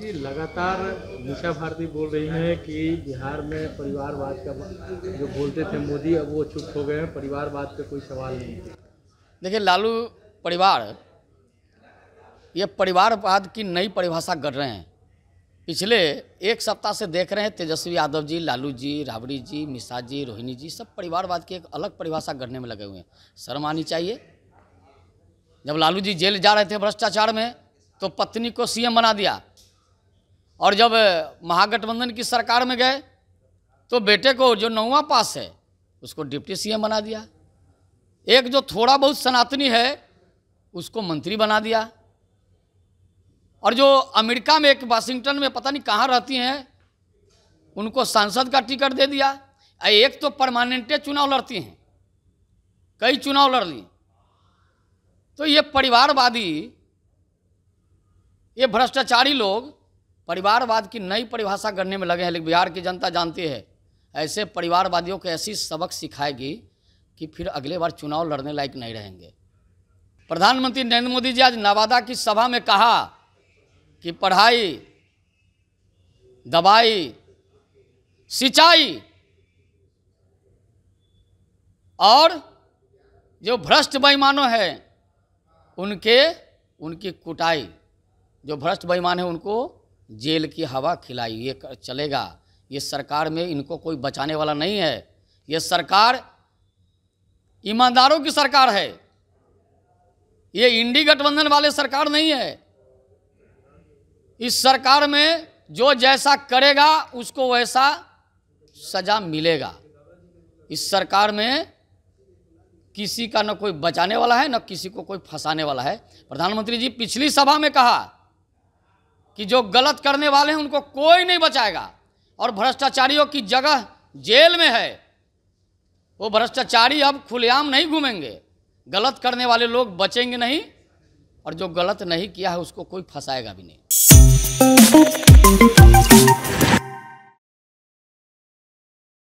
जी लगातार निशा भारती बोल रही हैं कि बिहार में परिवारवाद का जो बोलते थे मोदी अब वो चुप हो गए हैं परिवारवाद का कोई सवाल नहीं देखिए लालू परिवार ये परिवारवाद की नई परिभाषा कर रहे हैं पिछले एक सप्ताह से देख रहे हैं तेजस्वी यादव जी लालू जी राबड़ी जी मिश्रा जी रोहिणी जी सब परिवारवाद की एक अलग परिभाषा करने में लगे हुए हैं शर्म आनी चाहिए जब लालू जी जेल जा रहे थे भ्रष्टाचार में तो पत्नी को सीएम बना दिया और जब महागठबंधन की सरकार में गए तो बेटे को जो नौवा पास है उसको डिप्टी सीएम बना दिया एक जो थोड़ा बहुत सनातनी है उसको मंत्री बना दिया और जो अमेरिका में एक वाशिंगटन में पता नहीं कहाँ रहती हैं उनको सांसद का टिकट दे दिया एक तो परमानेंटे चुनाव लड़ती हैं कई चुनाव लड़ ली तो ये परिवारवादी ये भ्रष्टाचारी लोग परिवारवाद की नई परिभाषा करने में लगे हैं लेकिन बिहार की जनता जानती है ऐसे परिवारवादियों को ऐसी सबक सिखाएगी कि फिर अगले बार चुनाव लड़ने लायक नहीं रहेंगे प्रधानमंत्री नरेंद्र मोदी जी आज नवादा की सभा में कहा कि पढ़ाई दवाई सिंचाई और जो भ्रष्ट बेईमानों हैं उनके उनकी कुटाई जो भ्रष्ट बेईमान है उनको जेल की हवा खिलाई ये चलेगा ये सरकार में इनको कोई बचाने वाला नहीं है ये सरकार ईमानदारों की सरकार है ये इंडी गठबंधन वाले सरकार नहीं है इस सरकार में जो जैसा करेगा उसको वैसा सजा मिलेगा इस सरकार में किसी का न कोई बचाने वाला है न किसी को कोई फंसाने वाला है प्रधानमंत्री जी पिछली सभा में कहा कि जो गलत करने वाले हैं उनको कोई नहीं बचाएगा और भ्रष्टाचारियों की जगह जेल में है वो भ्रष्टाचारी अब खुलेआम नहीं घूमेंगे गलत करने वाले लोग बचेंगे नहीं और जो गलत नहीं किया है उसको कोई फंसाएगा भी नहीं